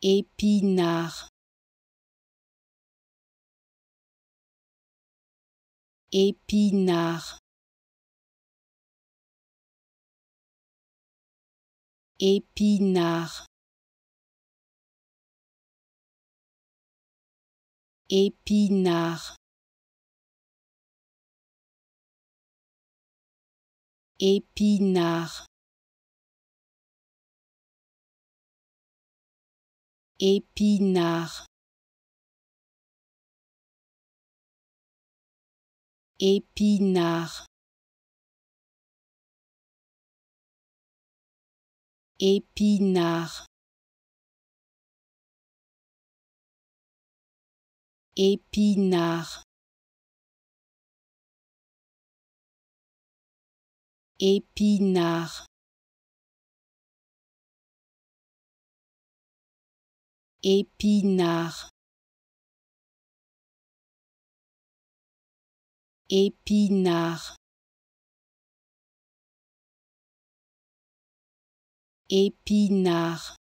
épinard épinard épinard épinard épinard épinard épinard épinard épinard épinard épinard épinard épinard